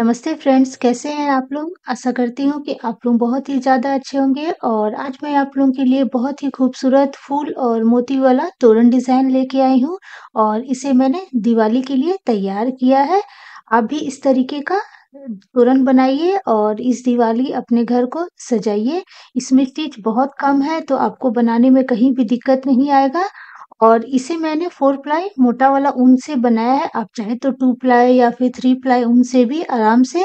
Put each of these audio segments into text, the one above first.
नमस्ते फ्रेंड्स कैसे हैं आप लोग आशा करती हूँ कि आप लोग बहुत ही ज़्यादा अच्छे होंगे और आज मैं आप लोगों के लिए बहुत ही खूबसूरत फूल और मोती वाला तोरण डिज़ाइन लेके आई हूँ और इसे मैंने दिवाली के लिए तैयार किया है आप भी इस तरीके का तोरण बनाइए और इस दिवाली अपने घर को सजाइए इसमें स्टिच बहुत कम है तो आपको बनाने में कहीं भी दिक्कत नहीं आएगा और इसे मैंने फोर प्लाई मोटा वाला ऊन से बनाया है आप चाहे तो टू प्लाई या फिर थ्री प्लाई ऊन से भी आराम से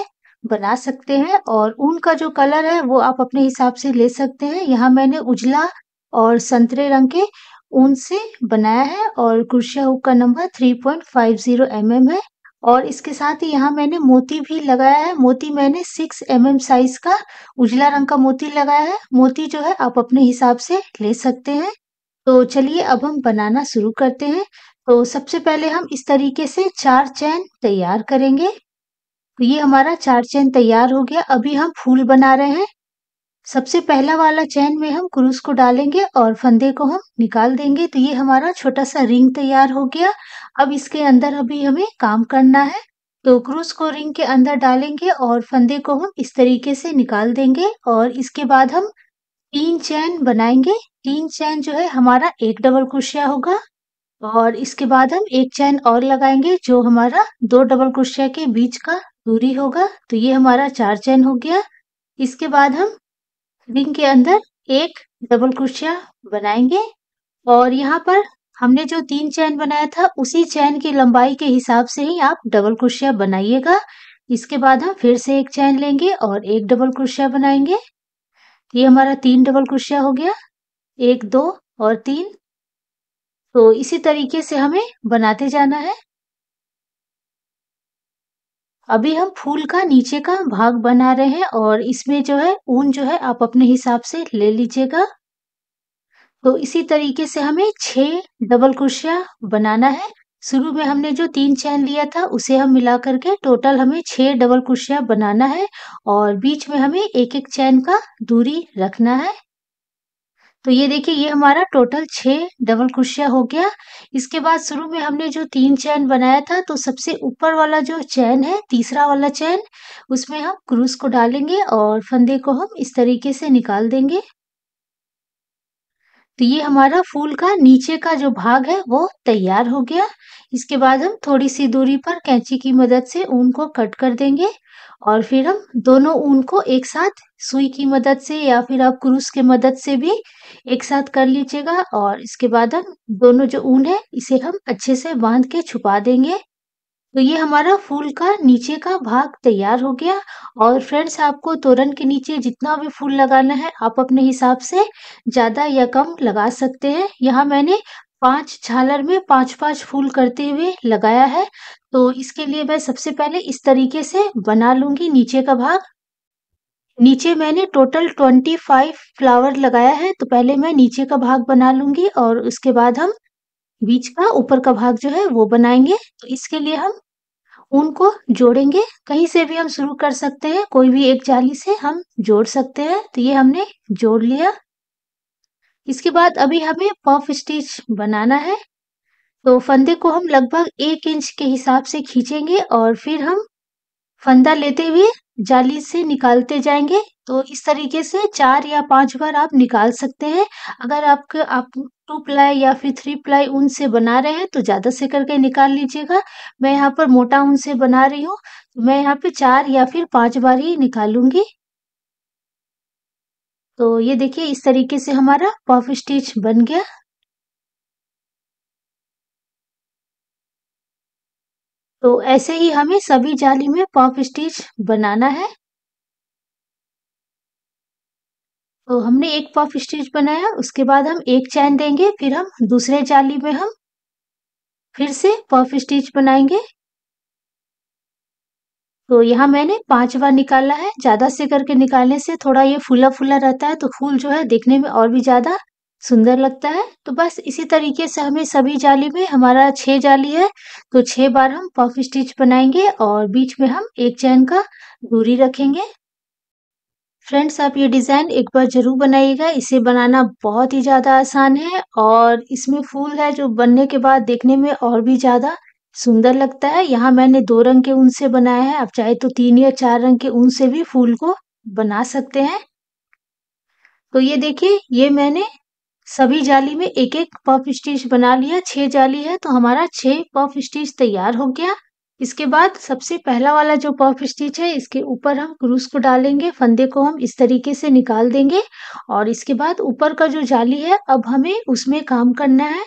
बना सकते हैं और ऊन का जो कलर है वो आप अपने हिसाब से ले सकते हैं यहाँ मैंने उजला और संतरे रंग के ऊन से बनाया है और कुर्सिया हुक का number three point five zero M M है और इसके साथ ही यहाँ मैंने मोती भी लगाया है मोती मैंने सिक्स एम एम साइज का उजला रंग का मोती लगाया है मोती जो है आप अपने हिसाब से ले सकते हैं तो चलिए अब हम बनाना शुरू करते हैं तो सबसे पहले हम इस तरीके से चार चैन तैयार करेंगे तो ये हमारा चार चैन तैयार हो गया अभी हम फूल बना रहे हैं सबसे पहला वाला चैन में हम क्रूस को डालेंगे और फंदे को हम निकाल देंगे तो ये हमारा छोटा सा रिंग तैयार हो गया अब इसके अंदर अभी हमें काम करना है तो क्रूस को रिंग के अंदर डालेंगे और फंदे को हम इस तरीके से निकाल देंगे और इसके बाद हम तीन चैन बनाएंगे तीन चैन जो है हमारा एक डबल क्रोशिया होगा और इसके बाद हम एक चैन और लगाएंगे जो हमारा दो डबल क्रोशिया के बीच का दूरी होगा तो ये हमारा चार चैन हो गया इसके बाद हम रिंग के अंदर एक डबल क्रोशिया बनाएंगे और यहाँ पर हमने जो तीन चैन बनाया था उसी चैन की लंबाई के हिसाब से ही आप डबल क्रोशिया बनाइएगा इसके बाद हम फिर से एक चैन लेंगे और एक डबल क्रोशिया बनाएंगे तो ये हमारा तीन डबल क्रोशिया हो गया एक दो और तीन तो इसी तरीके से हमें बनाते जाना है अभी हम फूल का नीचे का भाग बना रहे हैं और इसमें जो है ऊन जो है आप अपने हिसाब से ले लीजिएगा तो इसी तरीके से हमें छह डबल क्रोशिया बनाना है शुरू में हमने जो तीन चैन लिया था उसे हम मिला करके टोटल हमें छह डबल क्रोशिया बनाना है और बीच में हमें एक एक चैन का दूरी रखना है तो ये देखिए ये हमारा टोटल छह डबल क्रोशिया हो गया इसके बाद शुरू में हमने जो तीन चैन बनाया था तो सबसे ऊपर वाला जो चैन है तीसरा वाला चैन उसमें हम क्रूज को डालेंगे और फंदे को हम इस तरीके से निकाल देंगे तो ये हमारा फूल का नीचे का जो भाग है वो तैयार हो गया इसके बाद हम थोड़ी सी दूरी पर कैंची की मदद से ऊन को कट कर देंगे और फिर हम दोनों ऊन को एक साथ सुई की मदद से या फिर आप क्रूस के मदद से भी एक साथ कर लीजिएगा और इसके बाद हम दोनों जो ऊन है इसे हम अच्छे से बांध के छुपा देंगे तो ये हमारा फूल का नीचे का भाग तैयार हो गया और फ्रेंड्स आपको तोरण के नीचे जितना भी फूल लगाना है आप अपने हिसाब से ज़्यादा या कम लगा सकते हैं यहाँ मैंने पांच झालर में पांच पांच फूल करते हुए लगाया है तो इसके लिए मैं सबसे पहले इस तरीके से बना लूंगी नीचे का भाग नीचे मैंने टोटल ट्वेंटी फाइव फ्लावर लगाया है तो पहले मैं नीचे का भाग बना लूंगी और उसके बाद हम बीच का ऊपर का भाग जो है वो बनाएंगे तो इसके लिए हम ऊन को जोड़ेंगे कहीं से भी हम शुरू कर सकते हैं कोई भी एक जाली से हम जोड़ सकते हैं तो ये हमने जोड़ लिया इसके बाद अभी हमें पफ स्टिच बनाना है तो फंदे को हम लगभग एक इंच के हिसाब से खींचेंगे और फिर हम फंदा लेते हुए जाली से निकालते जाएंगे तो इस तरीके से चार या पांच बार आप निकाल सकते हैं अगर आपके आप टू प्लाई या फिर थ्री प्लाई ऊन से बना रहे हैं तो ज़्यादा से करके निकाल लीजिएगा मैं यहाँ पर मोटा ऊन से बना रही हूँ मैं यहाँ पे चार या फिर पांच बार ही निकालूंगी तो ये देखिए इस तरीके से हमारा पफ स्टिच बन गया तो ऐसे ही हमें सभी जाली में पॉप स्टिच बनाना है तो हमने एक पॉप स्टिच बनाया उसके बाद हम एक चैन देंगे फिर हम दूसरे जाली में हम फिर से पॉप स्टिच बनाएंगे तो यहाँ मैंने पांच बार निकाला है ज़्यादा से करके निकालने से थोड़ा ये फूला फूला रहता है तो फूल जो है देखने में और भी ज़्यादा सुंदर लगता है तो बस इसी तरीके से हमें सभी जाली में हमारा छह जाली है तो छह बार हम पफ स्टिच बनाएंगे और बीच में हम एक चैन का दूरी रखेंगे फ्रेंड्स आप ये डिज़ाइन एक बार ज़रूर बनाइएगा इसे बनाना बहुत ही ज़्यादा आसान है और इसमें फूल है जो बनने के बाद देखने में और भी ज़्यादा सुंदर लगता है यहाँ मैंने दो रंग के ऊन से बनाया है आप चाहे तो तीन या चार रंग के ऊन से भी फूल को बना सकते हैं तो ये देखिए ये मैंने सभी जाली में एक एक पफ स्टिच बना लिया छह जाली है तो हमारा छह पफ स्टिच तैयार हो गया इसके बाद सबसे पहला वाला जो पफ स्टिच है इसके ऊपर हम क्रूस को डालेंगे फंदे को हम इस तरीके से निकाल देंगे और इसके बाद ऊपर का जो जाली है अब हमें उसमें काम करना है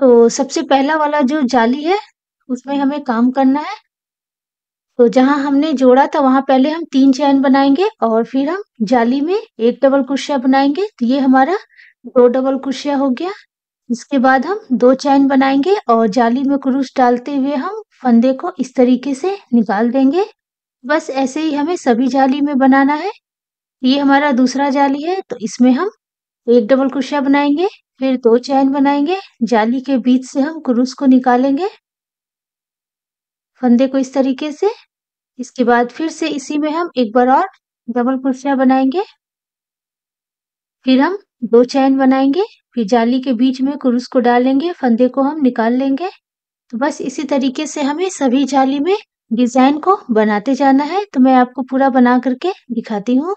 तो सबसे पहला वाला जो जाली है उसमें हमें काम करना है तो जहां हमने जोड़ा था वहां पहले हम तीन चैन बनाएंगे और फिर हम जाली में एक डबल कुशिया बनाएंगे तो ये हमारा दो डबल कुशिया हो गया इसके बाद हम दो चैन बनाएंगे और जाली में क्रूस डालते हुए हम फंदे को इस तरीके से निकाल देंगे बस ऐसे ही हमें सभी जाली में बनाना है तो ये हमारा दूसरा जाली है तो इसमें हम एक डबल कुशिया बनाएंगे फिर दो चैन बनाएंगे जाली के बीच से हम क्रूस को निकालेंगे फंदे को इस तरीके से इसके बाद फिर से इसी में हम एक बार और डबल क्रोशिया बनाएंगे फिर हम दो चैन बनाएंगे फिर जाली के बीच में क्रूस को डालेंगे फंदे को हम निकाल लेंगे तो बस इसी तरीके से हमें सभी जाली में डिजाइन को बनाते जाना है तो मैं आपको पूरा बना करके दिखाती हूँ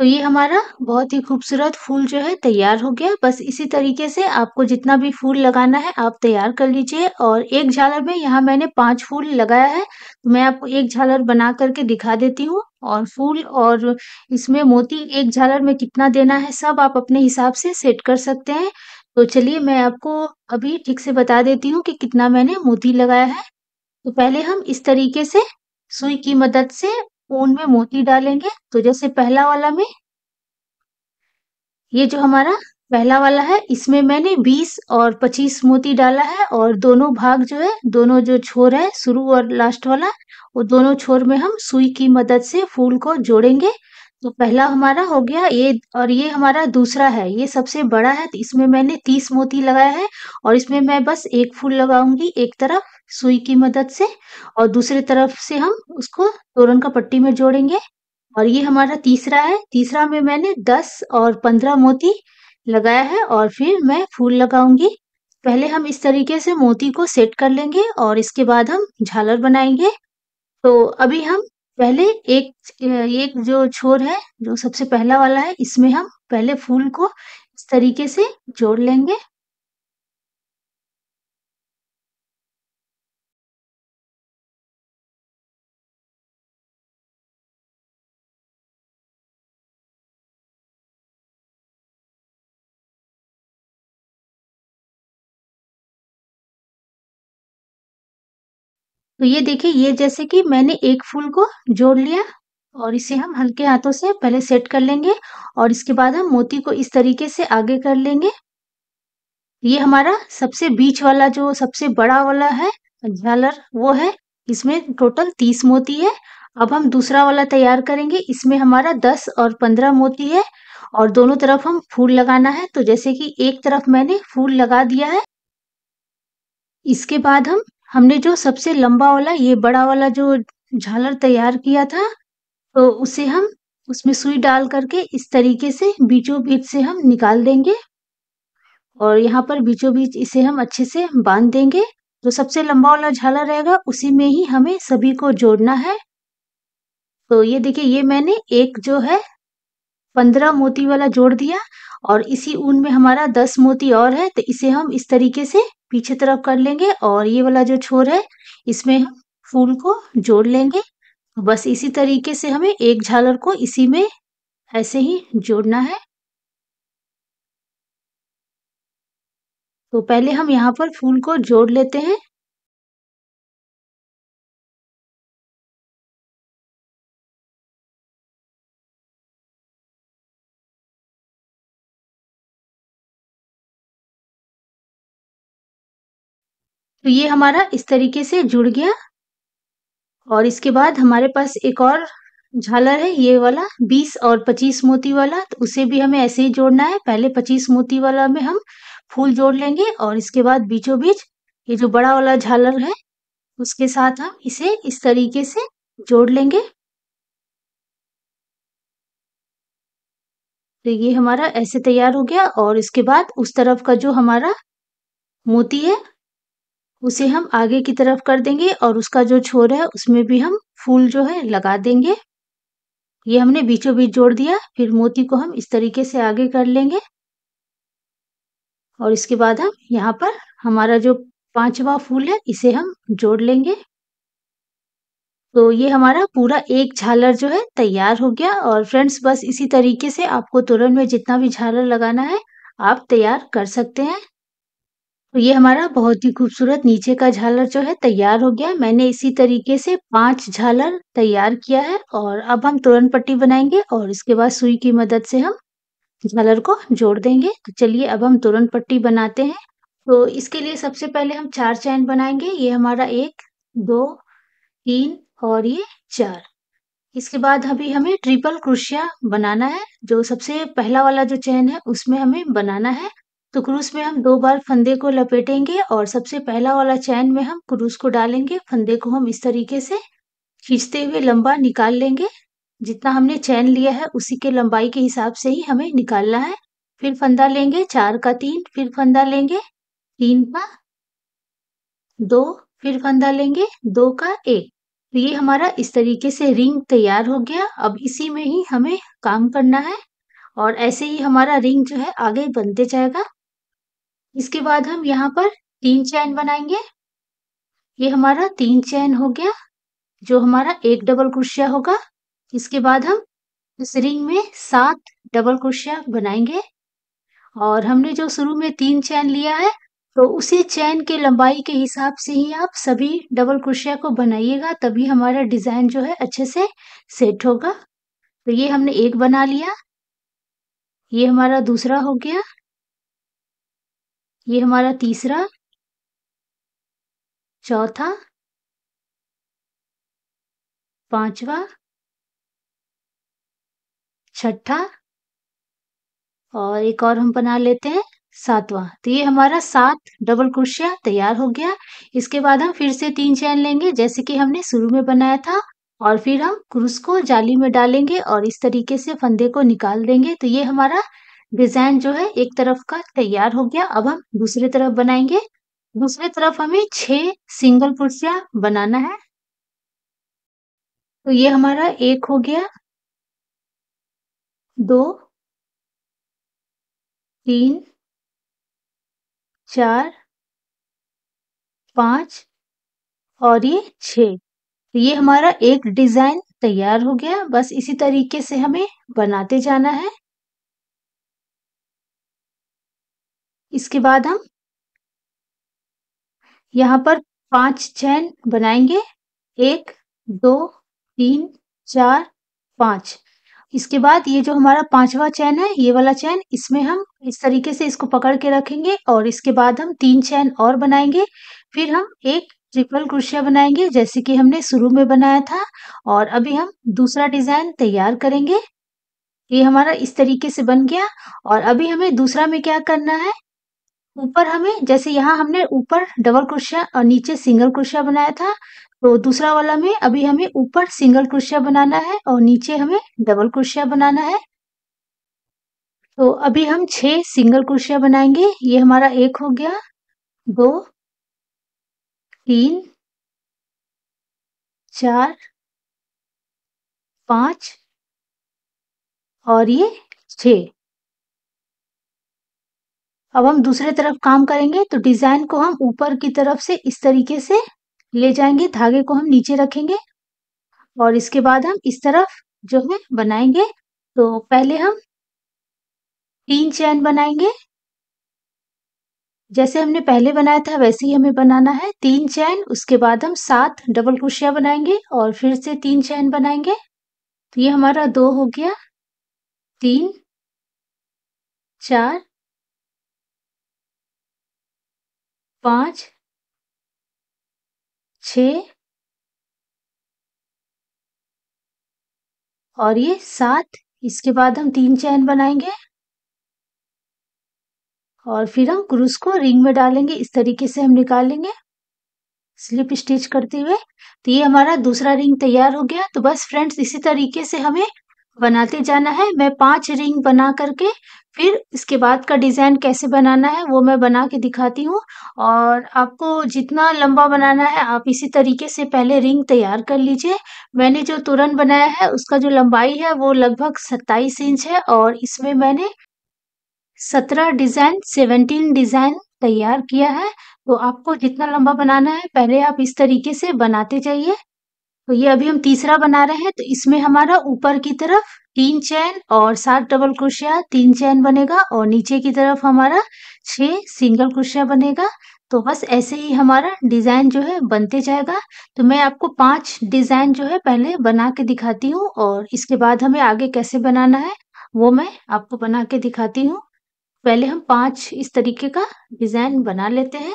तो ये हमारा बहुत ही खूबसूरत फूल जो है तैयार हो गया बस इसी तरीके से आपको जितना भी फूल लगाना है आप तैयार कर लीजिए और एक झालर में यहाँ मैंने पांच फूल लगाया है तो मैं आपको एक झालर बना करके दिखा देती हूँ और फूल और इसमें मोती एक झालर में कितना देना है सब आप अपने हिसाब से सेट कर सकते हैं तो चलिए मैं आपको अभी ठीक से बता देती हूँ कि कितना मैंने मोती लगाया है तो पहले हम इस तरीके से सुई की मदद से कोन में मोती डालेंगे तो जैसे पहला वाला में ये जो हमारा पहला वाला है इसमें मैंने 20 और 25 मोती डाला है और दोनों भाग जो है दोनों जो छोर है शुरू और लास्ट वाला वो दोनों छोर में हम सुई की मदद से फूल को जोड़ेंगे तो पहला हमारा हो गया ये और ये हमारा दूसरा है ये सबसे बड़ा है तो इसमें मैंने 30 मोती लगाया है और इसमें मैं बस एक फूल लगाऊंगी एक तरफ सुई की मदद से और दूसरे तरफ से हम उसको तोरण का पट्टी में जोड़ेंगे और ये हमारा तीसरा है तीसरा में मैंने दस और पंद्रह मोती लगाया है और फिर मैं फूल लगाऊंगी पहले हम इस तरीके से मोती को सेट कर लेंगे और इसके बाद हम झालर बनाएंगे तो अभी हम पहले एक एक जो छोर है जो सबसे पहला वाला है इसमें हम पहले फूल को इस तरीके से जोड़ लेंगे तो ये देखिए ये जैसे कि मैंने एक फूल को जोड़ लिया और इसे हम हल्के हाथों से पहले सेट कर लेंगे और इसके बाद हम मोती को इस तरीके से आगे कर लेंगे ये हमारा सबसे बीच वाला जो सबसे बड़ा वाला है झालर वो है इसमें टोटल तीस मोती है अब हम दूसरा वाला तैयार करेंगे इसमें हमारा दस और पंद्रह मोती है और दोनों तरफ हम फूल लगाना है तो जैसे कि एक तरफ मैंने फूल लगा दिया है इसके बाद हम हमने जो सबसे लंबा वाला ये बड़ा वाला जो झालर तैयार किया था तो उसे हम उसमें सुई डाल करके इस तरीके से बीचों बीच से हम निकाल देंगे और यहाँ पर बीचों बीच इसे हम अच्छे से बांध देंगे जो सबसे लंबा वाला झाला रहेगा उसी में ही हमें सभी को जोड़ना है तो ये देखिए ये मैंने एक जो है पंद्रह मोती वाला जोड़ दिया और इसी ऊन में हमारा दस मोती और है तो इसे हम इस तरीके से पीछे तरफ कर लेंगे और ये वाला जो छोर है इसमें हम फूल को जोड़ लेंगे बस इसी तरीके से हमें एक झालर को इसी में ऐसे ही जोड़ना है तो पहले हम यहाँ पर फूल को जोड़ लेते हैं तो ये हमारा इस तरीके से जुड़ गया और इसके बाद हमारे पास एक और झालर है ये वाला 20 और 25 मोती वाला तो उसे भी हमें ऐसे ही जोड़ना है पहले 25 मोती वाला में हम फूल जोड़ लेंगे और इसके बाद बीचों बीच ये जो बड़ा वाला झालर है उसके साथ हम इसे इस तरीके से जोड़ लेंगे तो ये हमारा ऐसे तैयार हो गया और इसके बाद उस तरफ का जो हमारा मोती है उसे हम आगे की तरफ कर देंगे और उसका जो छोर है उसमें भी हम फूल जो है लगा देंगे ये हमने बीचों बीच जोड़ दिया फिर मोती को हम इस तरीके से आगे कर लेंगे और इसके बाद हम यहाँ पर हमारा जो पांचवा फूल है इसे हम जोड़ लेंगे तो ये हमारा पूरा एक झालर जो है तैयार हो गया और फ्रेंड्स बस इसी तरीके से आपको तुरंत में जितना भी झालर लगाना है आप तैयार कर सकते हैं तो ये हमारा बहुत ही खूबसूरत नीचे का झालर जो है तैयार हो गया है मैंने इसी तरीके से पांच झालर तैयार किया है और अब हम तोरण पट्टी बनाएंगे और इसके बाद सुई की मदद से हम झालर को जोड़ देंगे तो चलिए अब हम तोरण पट्टी बनाते हैं तो इसके लिए सबसे पहले हम चार चैन बनाएंगे ये हमारा एक दो तीन और ये चार इसके बाद अभी हमें ट्रिपल क्रोशिया बनाना है जो सबसे पहला वाला जो चैन है उसमें हमें बनाना है तो क्रूस में हम दो बार फंदे को लपेटेंगे और सबसे पहला वाला चैन में हम क्रूस को डालेंगे फंदे को हम इस तरीके से खींचते हुए लंबा निकाल लेंगे जितना हमने चैन लिया है उसी के लंबाई के हिसाब से ही हमें निकालना है फिर फंदा लेंगे चार का तीन फिर फंदा लेंगे तीन का दो फिर फंदा लेंगे दो का एक तो ये हमारा इस तरीके से रिंग तैयार हो गया अब इसी में ही हमें काम करना है और ऐसे ही हमारा रिंग जो है आगे बनते जाएगा इसके बाद हम यहाँ पर तीन चैन बनाएंगे ये हमारा तीन चैन हो गया जो हमारा एक डबल क्रोशिया होगा इसके बाद हम इस रिंग में सात डबल क्रोशिया बनाएंगे और हमने जो शुरू में तीन चैन लिया है तो उसी चैन के लंबाई के हिसाब से ही आप सभी डबल क्रोशिया को बनाइएगा तभी हमारा डिजाइन जो है अच्छे से सेट होगा तो ये हमने एक बना लिया ये हमारा दूसरा हो गया ये हमारा तीसरा चौथा पांचवा छठा और एक और हम बना लेते हैं सातवां तो ये हमारा सात डबल क्रोशिया तैयार हो गया इसके बाद हम फिर से तीन चैन लेंगे जैसे कि हमने शुरू में बनाया था और फिर हम क्रूस को जाली में डालेंगे और इस तरीके से फंदे को निकाल देंगे तो ये हमारा डिजाइन जो है एक तरफ का तैयार हो गया अब हम दूसरी तरफ बनाएंगे दूसरी तरफ हमें छह सिंगल कुर्सिया बनाना है तो ये हमारा एक हो गया दो तीन चार पांच और ये छः तो ये हमारा एक डिज़ाइन तैयार हो गया बस इसी तरीके से हमें बनाते जाना है इसके बाद हम यहाँ पर पांच चैन बनाएंगे एक दो तीन चार पांच इसके बाद ये जो हमारा पांचवा चैन है ये वाला चैन इसमें हम इस तरीके से इसको पकड़ के रखेंगे और इसके बाद हम तीन चैन और बनाएंगे फिर हम एक ट्रिपल क्रोशिया बनाएंगे जैसे कि हमने शुरू में बनाया था और अभी हम दूसरा डिजाइन तैयार करेंगे ये हमारा इस तरीके से बन गया और अभी हमें दूसरा में क्या करना है ऊपर हमें जैसे यहाँ हमने ऊपर डबल क्रोशिया और नीचे सिंगल क्रोशिया बनाया था तो दूसरा वाला में अभी हमें ऊपर सिंगल क्रोशिया बनाना है और नीचे हमें डबल क्रोशिया बनाना है तो अभी हम छह सिंगल क्रोशिया बनाएंगे ये हमारा एक हो गया दो तीन चार पांच और ये छ अब हम दूसरे तरफ काम करेंगे तो डिजाइन को हम ऊपर की तरफ से इस तरीके से ले जाएंगे धागे को हम नीचे रखेंगे और इसके बाद हम इस तरफ जो है बनाएंगे तो पहले हम तीन चैन बनाएंगे जैसे हमने पहले बनाया था वैसे ही हमें बनाना है तीन चैन उसके बाद हम सात डबल क्रोशिया बनाएंगे और फिर से तीन चैन बनाएंगे तो ये हमारा दो हो गया तीन चार पांच छ और ये सात इसके बाद हम तीन चैन बनाएंगे और फिर हम क्रूस को रिंग में डालेंगे इस तरीके से हम निकालेंगे स्लिप स्टिच करते हुए तो ये हमारा दूसरा रिंग तैयार हो गया तो बस फ्रेंड्स इसी तरीके से हमें बनाते जाना है मैं पांच रिंग बना करके फिर इसके बाद का डिज़ाइन कैसे बनाना है वो मैं बना के दिखाती हूँ और आपको जितना लंबा बनाना है आप इसी तरीके से पहले रिंग तैयार कर लीजिए मैंने जो तुरंत बनाया है उसका जो लंबाई है वो लगभग सत्ताईस इंच है और इसमें मैंने सत्रह डिज़ाइन सेवनटीन डिज़ाइन तैयार किया है तो आपको जितना लंबा बनाना है पहले आप इस तरीके से बनाते जाइए तो ये अभी हम तीसरा बना रहे हैं तो इसमें हमारा ऊपर की तरफ तीन चैन और सात डबल क्रोशिया तीन चैन बनेगा और नीचे की तरफ हमारा छह सिंगल क्रोशिया बनेगा तो बस ऐसे ही हमारा डिज़ाइन जो है बनते जाएगा तो मैं आपको पांच डिज़ाइन जो है पहले बना के दिखाती हूँ और इसके बाद हमें आगे कैसे बनाना है वो मैं आपको बना के दिखाती हूँ पहले हम पांच इस तरीके का डिज़ाइन बना लेते हैं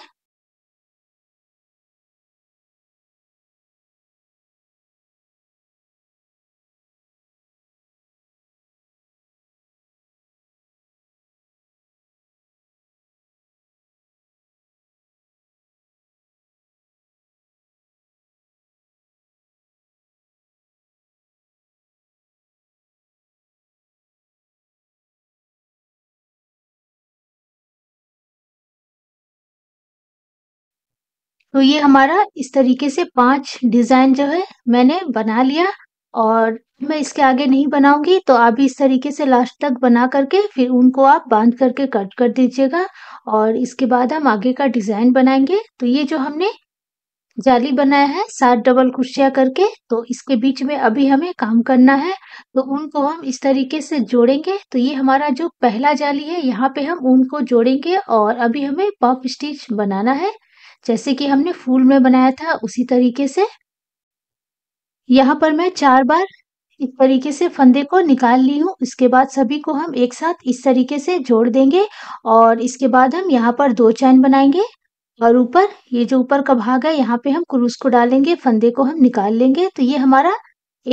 तो ये हमारा इस तरीके से पांच डिजाइन जो है मैंने बना लिया और मैं इसके आगे नहीं बनाऊंगी तो आप इस तरीके से लास्ट तक बना करके फिर उनको आप बांध करके कट कर दीजिएगा और इसके बाद हम आगे का डिजाइन बनाएंगे तो ये जो हमने जाली बनाया है सात डबल कुर्सिया करके तो इसके बीच में अभी हमें काम करना है तो उनको हम इस तरीके से जोड़ेंगे तो ये हमारा जो पहला जाली है यहाँ पे हम उनको जोड़ेंगे और अभी हमें पफ स्टिच बनाना है जैसे कि हमने फूल में बनाया था उसी तरीके से यहाँ पर मैं चार बार इस तरीके से फंदे को निकाल ली हूँ उसके बाद सभी को हम एक साथ इस तरीके से जोड़ देंगे और इसके बाद हम यहाँ पर दो चैन बनाएंगे और ऊपर ये जो ऊपर का भाग है यहाँ पे हम क्रूस को डालेंगे फंदे को हम निकाल लेंगे तो ये हमारा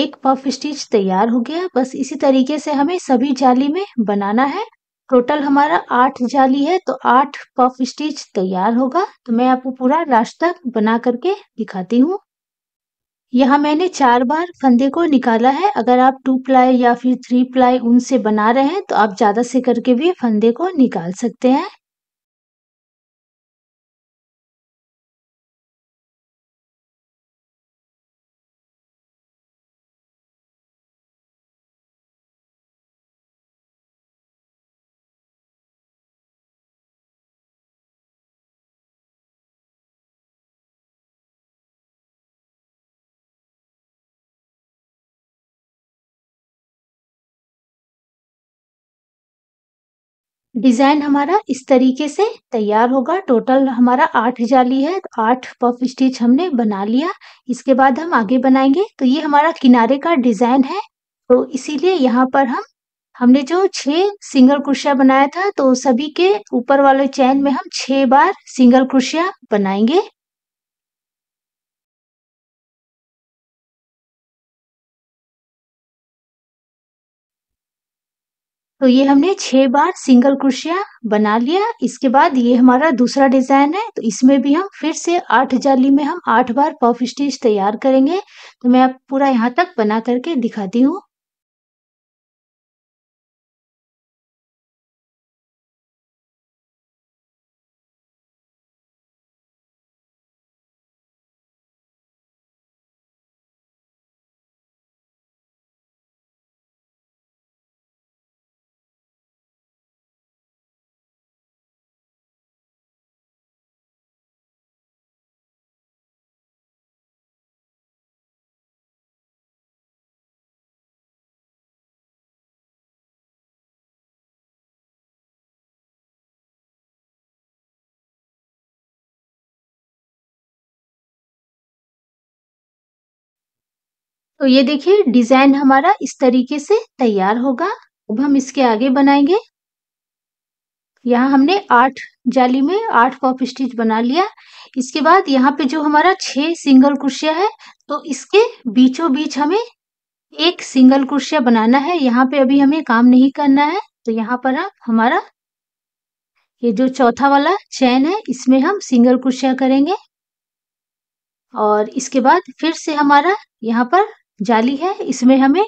एक पफ स्टिच तैयार हो गया बस इसी तरीके से हमें सभी जाली में बनाना है टोटल हमारा आठ जाली है तो आठ पफ स्टिच तैयार होगा तो मैं आपको पूरा रास्ता बना करके दिखाती हूँ यहाँ मैंने चार बार फंदे को निकाला है अगर आप टू प्लाई या फिर थ्री प्लाई उनसे बना रहे हैं तो आप ज़्यादा से करके भी फंदे को निकाल सकते हैं डिजाइन हमारा इस तरीके से तैयार होगा टोटल हमारा आठ जाली है तो आठ पफ स्टिच हमने बना लिया इसके बाद हम आगे बनाएंगे तो ये हमारा किनारे का डिजाइन है तो इसीलिए यहाँ पर हम हमने जो छह सिंगल क्रोशिया बनाया था तो सभी के ऊपर वाले चैन में हम छह बार सिंगल क्रोशिया बनाएंगे तो ये हमने छह बार सिंगल क्रोशिया बना लिया इसके बाद ये हमारा दूसरा डिजाइन है तो इसमें भी हम फिर से आठ जाली में हम आठ बार पफ स्टिच तैयार करेंगे तो मैं पूरा यहाँ तक बना करके दिखाती हूँ तो ये देखिए डिजाइन हमारा इस तरीके से तैयार होगा अब हम इसके आगे बनाएंगे यहाँ हमने आठ जाली में आठ पॉप स्टिच बना लिया इसके बाद यहाँ पे जो हमारा छह सिंगल कुर्सिया है तो इसके बीचों बीच हमें एक सिंगल कुर्सिया बनाना है यहाँ पे अभी हमें काम नहीं करना है तो यहाँ पर आप हमारा ये जो चौथा वाला चैन है इसमें हम सिंगल कुर्सिया करेंगे और इसके बाद फिर से हमारा यहाँ पर जाली है इसमें हमें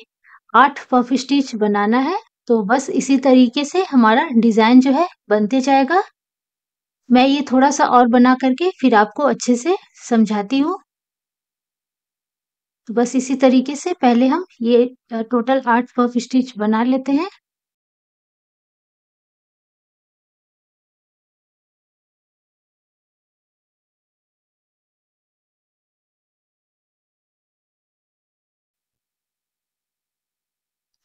आठ पफ स्टिच बनाना है तो बस इसी तरीके से हमारा डिजाइन जो है बनते जाएगा मैं ये थोड़ा सा और बना करके फिर आपको अच्छे से समझाती हूँ तो बस इसी तरीके से पहले हम ये टोटल आठ पफ स्टिच बना लेते हैं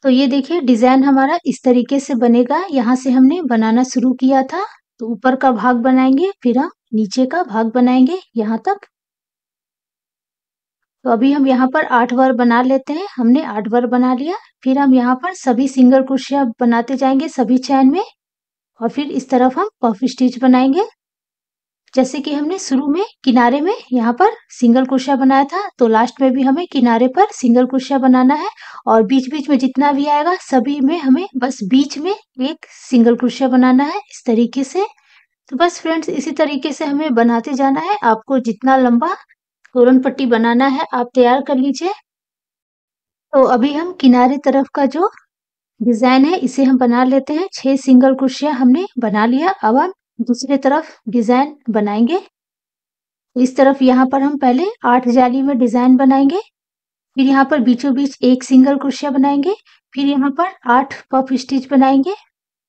तो ये देखिए डिजाइन हमारा इस तरीके से बनेगा यहाँ से हमने बनाना शुरू किया था तो ऊपर का भाग बनाएंगे फिर हम नीचे का भाग बनाएंगे यहाँ तक तो अभी हम यहाँ पर आठ बार बना लेते हैं हमने आठ बार बना लिया फिर हम यहाँ पर सभी सिंगल कुर्सियां बनाते जाएंगे सभी चैन में और फिर इस तरफ हम पफ स्टिच बनाएंगे जैसे कि हमने शुरू में किनारे में यहाँ पर सिंगल क्रोशिया बनाया था तो लास्ट में भी हमें किनारे पर सिंगल क्रोशिया बनाना है और बीच बीच में जितना भी आएगा सभी में हमें बस बीच में एक सिंगल क्रोशिया बनाना है इस तरीके से तो बस फ्रेंड्स इसी तरीके से हमें बनाते जाना है आपको जितना लंबा तोरण पट्टी बनाना है आप तैयार कर लीजिए तो अभी हम किनारे तरफ का जो डिजाइन है इसे हम बना लेते हैं छह सिंगल क्रोशिया हमने बना लिया अब हम दूसरे तरफ डिजाइन बनाएंगे इस तरफ यहाँ पर हम पहले आठ जाली में डिजाइन बनाएंगे फिर यहाँ पर बीचों बीच एक सिंगल क्रोशिया बनाएंगे फिर यहाँ पर आठ पफ स्टिच बनाएंगे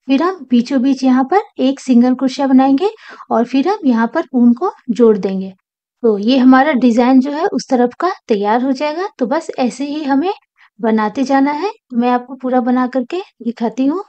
फिर हम बीचों बीच यहाँ पर एक सिंगल क्रोशिया बनाएंगे और फिर हम यहाँ पर ऊन को जोड़ देंगे तो ये हमारा डिजाइन जो है उस तरफ का तैयार हो जाएगा तो बस ऐसे ही हमें बनाते जाना है मैं आपको पूरा बना करके दिखाती हूँ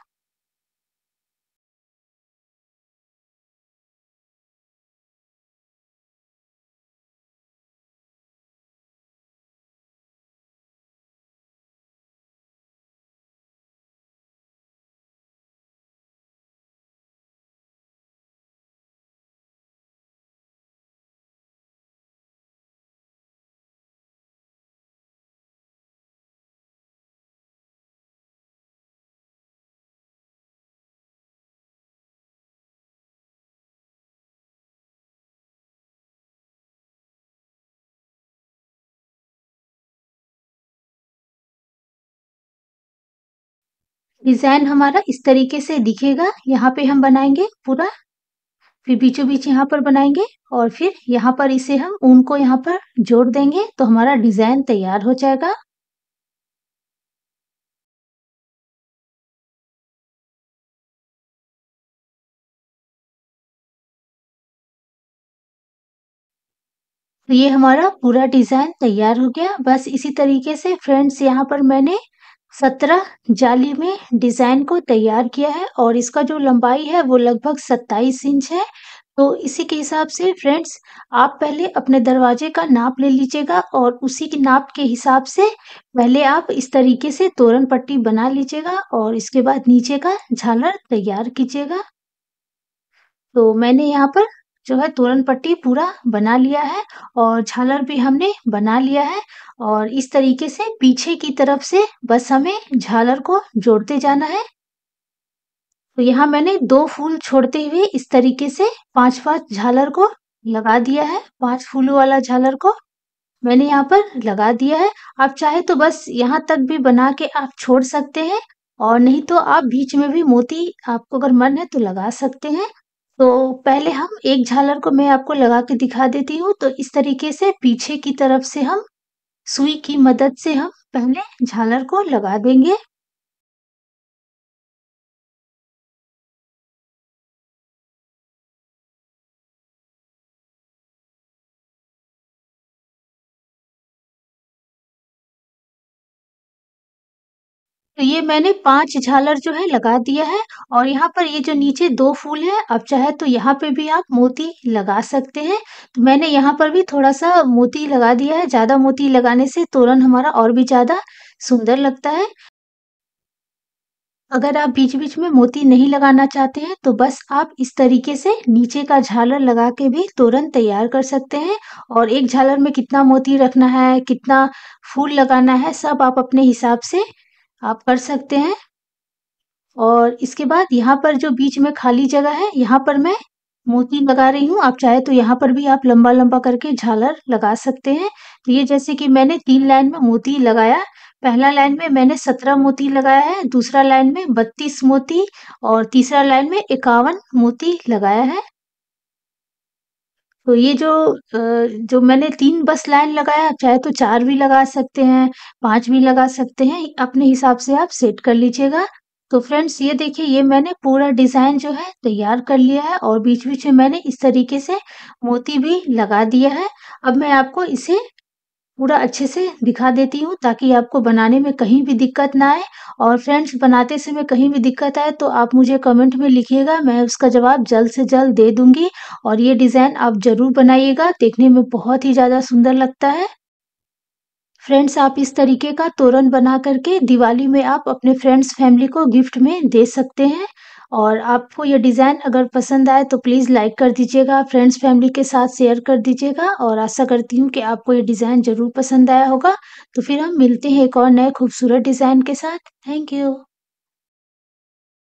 डिजाइन हमारा इस तरीके से दिखेगा यहाँ पे हम बनाएंगे पूरा फिर बीचों बीच यहाँ पर बनाएंगे और फिर यहाँ पर इसे हम ऊन को यहाँ पर जोड़ देंगे तो हमारा डिजाइन तैयार हो जाएगा तो ये हमारा पूरा डिजाइन तैयार हो गया बस इसी तरीके से फ्रेंड्स यहाँ पर मैंने सत्रह जाली में डिजाइन को तैयार किया है और इसका जो लंबाई है वो लगभग सत्ताईस इंच है तो इसी के हिसाब से फ्रेंड्स आप पहले अपने दरवाजे का नाप ले लीजिएगा और उसी के नाप के हिसाब से पहले आप इस तरीके से तोरण पट्टी बना लीजिएगा और इसके बाद नीचे का झालर तैयार कीजिएगा तो मैंने यहाँ पर जो है तोरण पट्टी पूरा बना लिया है और झालर भी हमने बना लिया है और इस तरीके से पीछे की तरफ से बस हमें झालर को जोड़ते जाना है तो यहाँ मैंने दो फूल छोड़ते हुए इस तरीके से पांच पांच झालर को लगा दिया है पांच फूलों वाला झालर को मैंने यहाँ पर लगा दिया है आप चाहे तो बस यहाँ तक भी बना के आप छोड़ सकते हैं और नहीं तो आप बीच में भी मोती आपको अगर मन है तो लगा सकते हैं तो पहले हम एक झालर को मैं आपको लगा के दिखा देती हूँ तो इस तरीके से पीछे की तरफ से हम सुई की मदद से हम पहले झालर को लगा देंगे तो ये मैंने पांच झालर जो है लगा दिया है और यहाँ पर ये जो नीचे दो फूल है आप चाहे तो यहाँ पे भी आप मोती लगा सकते हैं तो मैंने यहाँ पर भी थोड़ा सा मोती लगा दिया है ज़्यादा मोती लगाने से तोरण हमारा और भी ज़्यादा सुंदर लगता है अगर आप बीच बीच में मोती नहीं लगाना चाहते हैं तो बस आप इस तरीके से नीचे का झालर लगा के भी तोरण तैयार कर सकते हैं और एक झालर में कितना मोती रखना है कितना फूल लगाना है सब आप अपने हिसाब से आप कर सकते हैं और इसके बाद यहाँ पर जो बीच में खाली जगह है यहाँ पर मैं मोती लगा रही हूँ आप चाहे तो यहाँ पर भी आप लंबा लंबा करके झालर लगा सकते हैं तो ये जैसे कि मैंने तीन लाइन में मोती लगाया पहला लाइन में मैंने सत्रह मोती लगाया है दूसरा लाइन में बत्तीस मोती और तीसरा लाइन में इक्यावन मोती लगाया है तो ये जो जो मैंने तीन बस लाइन लगाया, चाहे तो चार भी लगा सकते हैं, पांच भी लगा सकते हैं, अपने हिसाब से आप सेट कर लीजिएगा। तो फ्रेंड्स ये देखिए ये मैंने पूरा डिज़ाइन जो है तैयार कर लिया है और बीच-बीच में मैंने इस तरीके से मोती भी लगा दिया है। अब मैं आपको इसे पूरा अच्छे से दिखा देती हूँ ताकि आपको बनाने में कहीं भी दिक्कत ना आए और फ्रेंड्स बनाते समय कहीं भी दिक्कत आए तो आप मुझे कमेंट में लिखिएगा मैं उसका जवाब जल्द से जल्द दे दूंगी और ये डिज़ाइन आप ज़रूर बनाइएगा देखने में बहुत ही ज़्यादा सुंदर लगता है फ्रेंड्स आप इस तरीके का तोरण बना करके दिवाली में आप अपने फ्रेंड्स फैमिली को गिफ्ट में दे सकते हैं और आपको ये डिज़ाइन अगर पसंद आए तो प्लीज़ लाइक कर दीजिएगा फ्रेंड्स फैमिली के साथ शेयर कर दीजिएगा और आशा करती हूँ कि आपको ये डिज़ाइन ज़रूर पसंद आया होगा तो फिर हम मिलते हैं एक और नए खूबसूरत डिज़ाइन के साथ थैंक यू